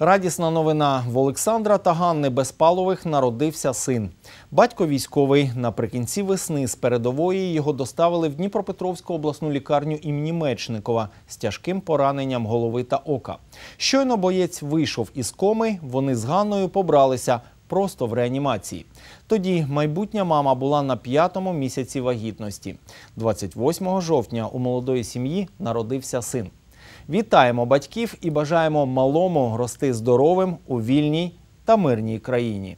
Радісна новина в Олександра та Ганни Безпалових народився син. Батько військовий наприкінці весни з передової його доставили в Дніпропетровську обласну лікарню імені Мечникова з тяжким пораненням голови та ока. Щойно боєць вийшов із коми. Вони з Ганною побралися. Просто в реанімації. Тоді майбутня мама була на п'ятому місяці вагітності. 28 жовтня у молодої сім'ї народився син. Вітаємо батьків і бажаємо малому рости здоровим у вільній та мирній країні.